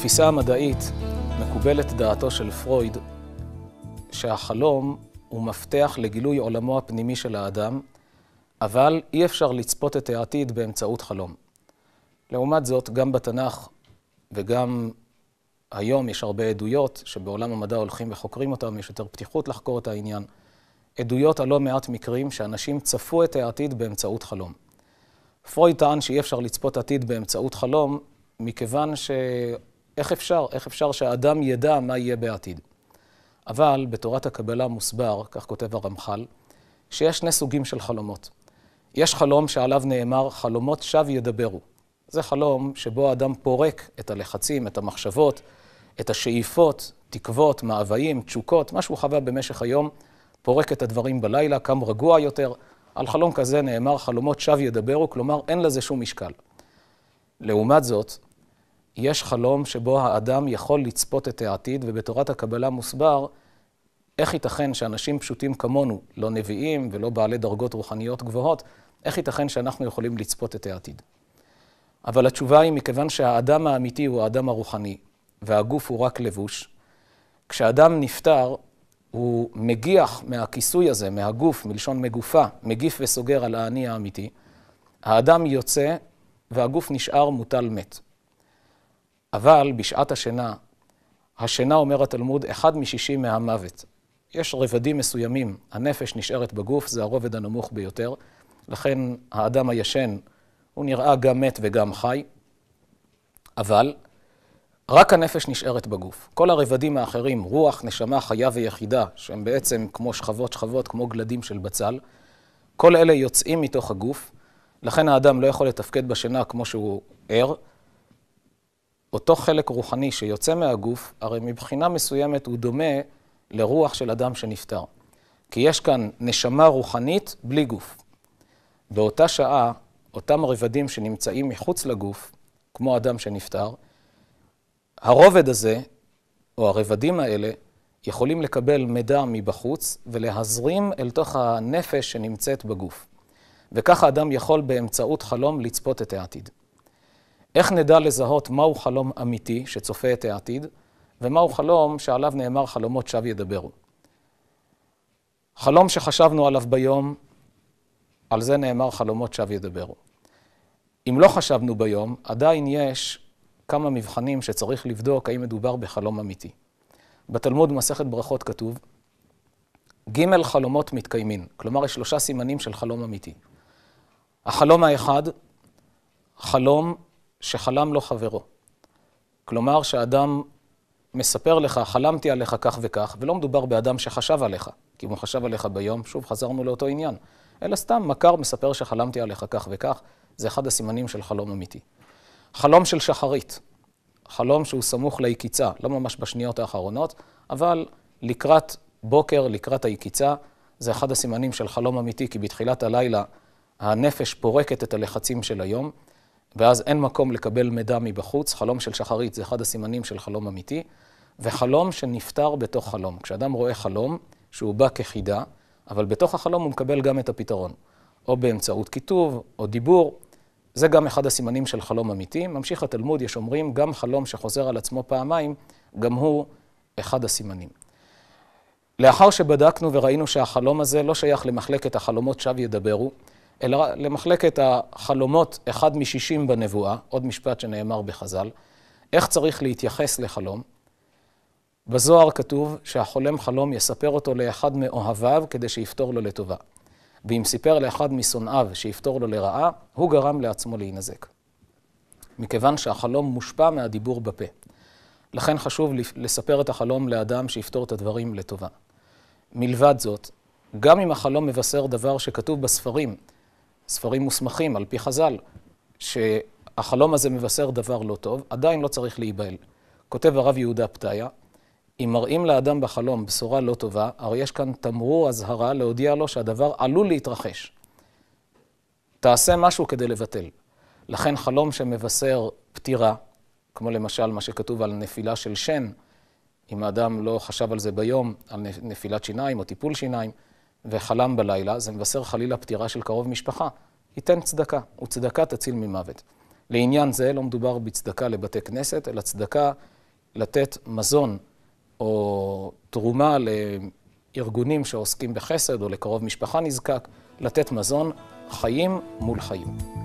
בתפיסה המדעית מקובלת דעתו של פרויד שהחלום הוא מפתח לגילוי עולמו הפנימי של האדם, אבל אי אפשר לצפות את העתיד באמצעות חלום. לעומת זאת, גם בתנ"ך וגם היום יש הרבה עדויות שבעולם המדע הולכים וחוקרים אותם, יש יותר פתיחות לחקור את העניין. עדויות על לא מעט מקרים שאנשים צפו את העתיד באמצעות חלום. פרויד טען שאי אפשר לצפות עתיד באמצעות חלום, מכיוון ש... איך אפשר? איך אפשר שהאדם ידע מה יהיה בעתיד? אבל בתורת הקבלה מוסבר, כך כותב הרמח"ל, שיש שני סוגים של חלומות. יש חלום שעליו נאמר, חלומות שווא ידברו. זה חלום שבו האדם פורק את הלחצים, את המחשבות, את השאיפות, תקוות, מאוויים, תשוקות, מה שהוא חווה במשך היום, פורק את הדברים בלילה, קם רגוע יותר. על חלום כזה נאמר, חלומות שווא ידברו, כלומר, אין לזה שום משקל. לעומת זאת, יש חלום שבו האדם יכול לצפות את העתיד, ובתורת הקבלה מוסבר איך ייתכן שאנשים פשוטים כמונו, לא נביאים ולא בעלי דרגות רוחניות גבוהות, איך ייתכן שאנחנו יכולים לצפות את העתיד. אבל התשובה היא, מכיוון שהאדם האמיתי הוא האדם הרוחני, והגוף הוא רק לבוש, כשאדם נפטר, הוא מגיח מהכיסוי הזה, מהגוף, מלשון מגופה, מגיף וסוגר על האני האמיתי, האדם יוצא והגוף נשאר מוטל מת. אבל בשעת השינה, השינה, אומר התלמוד, אחד משישים מהמוות. יש רבדים מסוימים, הנפש נשארת בגוף, זה הרובד הנמוך ביותר, לכן האדם הישן, הוא נראה גם מת וגם חי, אבל רק הנפש נשארת בגוף. כל הרבדים האחרים, רוח, נשמה, חיה ויחידה, שהם בעצם כמו שכבות שכבות, כמו גלדים של בצל, כל אלה יוצאים מתוך הגוף, לכן האדם לא יכול לתפקד בשינה כמו שהוא ער, אותו חלק רוחני שיוצא מהגוף, הרי מבחינה מסוימת הוא דומה לרוח של אדם שנפטר. כי יש כאן נשמה רוחנית בלי גוף. באותה שעה, אותם רבדים שנמצאים מחוץ לגוף, כמו אדם שנפטר, הרובד הזה, או הרבדים האלה, יכולים לקבל מידע מבחוץ ולהזרים אל תוך הנפש שנמצאת בגוף. וככה אדם יכול באמצעות חלום לצפות את העתיד. איך נדע לזהות מהו חלום אמיתי שצופה את העתיד, ומהו חלום שעליו נאמר חלומות שווא ידברו. חלום שחשבנו עליו ביום, על זה נאמר חלומות שווא ידברו. אם לא חשבנו ביום, עדיין יש כמה מבחנים שצריך לבדוק האם מדובר בחלום אמיתי. בתלמוד מסכת ברכות כתוב, ג' חלומות מתקיימים, כלומר יש שלושה סימנים של חלום אמיתי. החלום האחד, חלום שחלם לו חברו. כלומר, שאדם מספר לך, חלמתי עליך כך וכך, ולא מדובר באדם שחשב עליך, כי אם הוא חשב עליך ביום, שוב חזרנו לאותו עניין, אלא סתם מכר מספר שחלמתי עליך כך וכך, זה אחד הסימנים של חלום אמיתי. חלום של שחרית, חלום שהוא סמוך ליקיצה, לא ממש בשניות האחרונות, אבל לקראת בוקר, לקראת היקיצה, זה אחד הסימנים של חלום אמיתי, כי בתחילת הלילה הנפש פורקת את הלחצים של היום, ואז אין מקום לקבל מידע מבחוץ. חלום של שחרית זה אחד הסימנים של חלום אמיתי, וחלום שנפתר בתוך חלום. כשאדם רואה חלום שהוא בא כחידה, אבל בתוך החלום הוא מקבל גם את הפתרון. או באמצעות כיתוב, או דיבור. זה גם אחד הסימנים של חלום אמיתי. ממשיך התלמוד, יש אומרים, גם חלום שחוזר על עצמו פעמיים, גם הוא אחד הסימנים. לאחר שבדקנו וראינו שהחלום הזה לא שייך למחלקת החלומות שווא ידברו, אלא למחלקת החלומות אחד משישים בנבואה, עוד משפט שנאמר בחז"ל, איך צריך להתייחס לחלום? בזוהר כתוב שהחולם חלום יספר אותו לאחד מאוהביו כדי שיפתור לו לטובה. ואם סיפר לאחד משונאיו שיפתור לו לרעה, הוא גרם לעצמו להינזק. מכיוון שהחלום מושפע מהדיבור בפה. לכן חשוב לספר את החלום לאדם שיפתור את הדברים לטובה. מלבד זאת, גם אם החלום מבשר דבר שכתוב בספרים, ספרים מוסמכים על פי חז"ל, שהחלום הזה מבשר דבר לא טוב, עדיין לא צריך להיבהל. כותב הרב יהודה פתיה, אם מראים לאדם בחלום בשורה לא טובה, הרי יש כאן תמרור אזהרה להודיע לו שהדבר עלול להתרחש. תעשה משהו כדי לבטל. לכן חלום שמבשר פטירה, כמו למשל מה שכתוב על נפילה של שן, אם האדם לא חשב על זה ביום, על נפילת שיניים או טיפול שיניים, וחלם בלילה, זה מבשר חלילה פטירה של קרוב משפחה. ייתן צדקה, וצדקה תציל ממוות. לעניין זה לא מדובר בצדקה לבתי כנסת, אלא צדקה לתת מזון או תרומה לארגונים שעוסקים בחסד או לקרוב משפחה נזקק, לתת מזון חיים מול חיים.